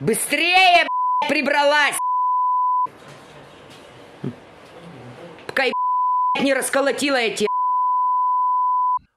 Быстрее, прибралась! Пока, не расколотила эти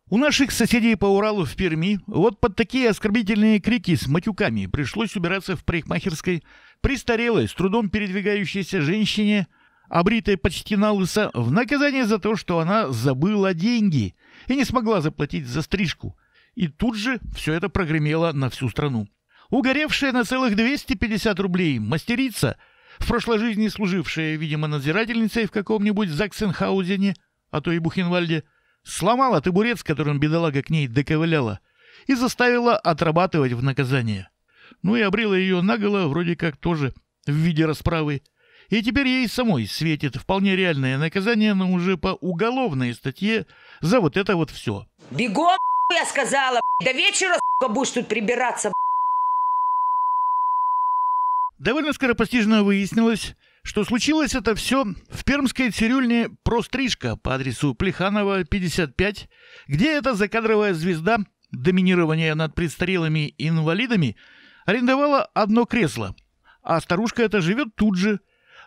у наших соседей по Уралу в Перми вот под такие оскорбительные крики с матюками пришлось убираться в парикмахерской престарелой, с трудом передвигающейся женщине, обритой почти на лысо, в наказание за то, что она забыла деньги и не смогла заплатить за стрижку. И тут же все это прогремело на всю страну. Угоревшая на целых 250 рублей мастерица, в прошлой жизни служившая, видимо, надзирательницей в каком-нибудь Заксенхаузене, а то и Бухенвальде, сломала табурет, с которым бедолага к ней доковыляла, и заставила отрабатывать в наказание. Ну и обрила ее наголо, вроде как тоже в виде расправы. И теперь ей самой светит вполне реальное наказание, но уже по уголовной статье за вот это вот все. Бегом, я сказала, до вечера, будешь тут прибираться, Довольно скоропостижно выяснилось, что случилось это все в пермской цирюльне «Прострижка» по адресу Плеханова, 55, где эта закадровая звезда доминирования над престарелыми инвалидами арендовала одно кресло, а старушка эта живет тут же.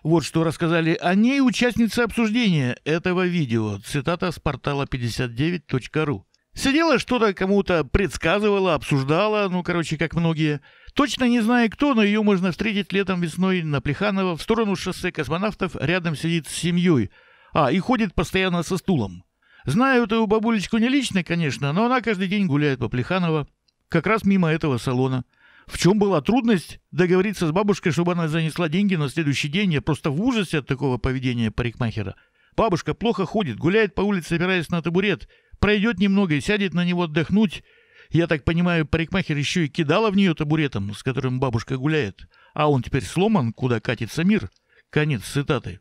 Вот что рассказали о ней участницы обсуждения этого видео, цитата с портала 59.ru. Сидела что-то кому-то предсказывала, обсуждала, ну, короче, как многие – Точно не знаю кто, но ее можно встретить летом весной на Плеханово в сторону шоссе космонавтов, рядом сидит с семьей. А, и ходит постоянно со стулом. Знаю эту бабулечку не лично, конечно, но она каждый день гуляет по Плеханово, как раз мимо этого салона. В чем была трудность договориться с бабушкой, чтобы она занесла деньги на следующий день? Я просто в ужасе от такого поведения парикмахера. Бабушка плохо ходит, гуляет по улице, опираясь на табурет. Пройдет немного и сядет на него отдохнуть. Я так понимаю, парикмахер еще и кидала в нее табуретом, с которым бабушка гуляет. А он теперь сломан, куда катится мир. Конец цитаты.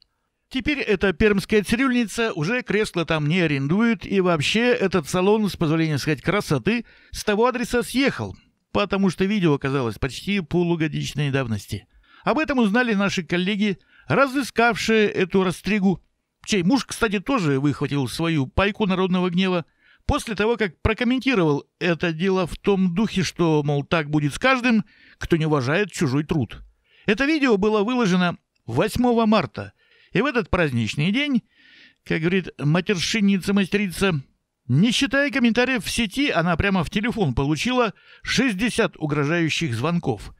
Теперь эта пермская цирюльница уже кресло там не арендует, и вообще этот салон, с позволения сказать, красоты, с того адреса съехал, потому что видео оказалось почти полугодичной давности. Об этом узнали наши коллеги, разыскавшие эту растригу, чей муж, кстати, тоже выхватил свою пайку народного гнева – После того, как прокомментировал это дело в том духе, что, мол, так будет с каждым, кто не уважает чужой труд. Это видео было выложено 8 марта, и в этот праздничный день, как говорит матершинница-мастерица, не считая комментариев в сети, она прямо в телефон получила 60 угрожающих звонков.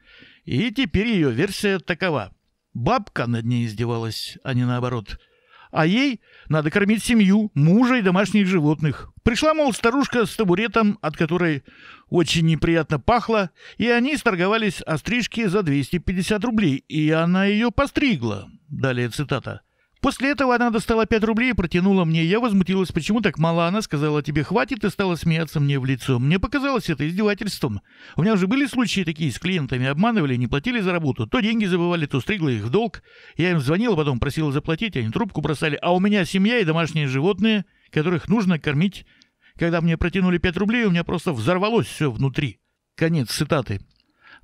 И теперь ее версия такова. Бабка над ней издевалась, а не наоборот – а ей надо кормить семью, мужа и домашних животных. Пришла, мол, старушка с табуретом, от которой очень неприятно пахло, и они сторговались о стрижке за 250 рублей, и она ее постригла. Далее цитата. После этого она достала 5 рублей и протянула мне. Я возмутилась, почему так мало. Она сказала, тебе хватит, и стала смеяться мне в лицо. Мне показалось это издевательством. У меня уже были случаи такие с клиентами. Обманывали, не платили за работу. То деньги забывали, то стригла их в долг. Я им звонила, потом просила заплатить, они трубку бросали. А у меня семья и домашние животные, которых нужно кормить. Когда мне протянули 5 рублей, у меня просто взорвалось все внутри. Конец цитаты.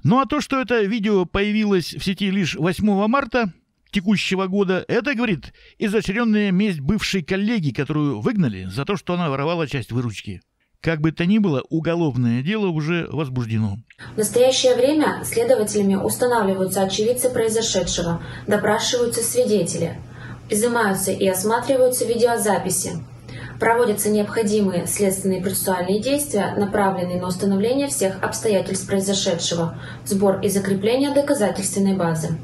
Ну а то, что это видео появилось в сети лишь 8 марта, текущего года. Это, говорит, изощренная месть бывшей коллеги, которую выгнали за то, что она воровала часть выручки. Как бы то ни было, уголовное дело уже возбуждено. В настоящее время следователями устанавливаются очевидцы произошедшего, допрашиваются свидетели, изымаются и осматриваются видеозаписи, проводятся необходимые следственные процессуальные действия, направленные на установление всех обстоятельств произошедшего, сбор и закрепление доказательственной базы.